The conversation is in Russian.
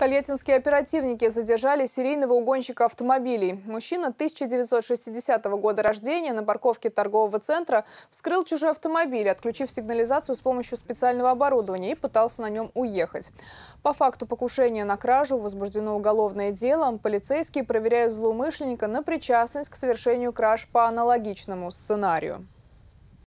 Тольяттинские оперативники задержали серийного угонщика автомобилей. Мужчина 1960 года рождения на парковке торгового центра вскрыл чужой автомобиль, отключив сигнализацию с помощью специального оборудования и пытался на нем уехать. По факту покушения на кражу возбуждено уголовное дело. Полицейские проверяют злоумышленника на причастность к совершению краж по аналогичному сценарию.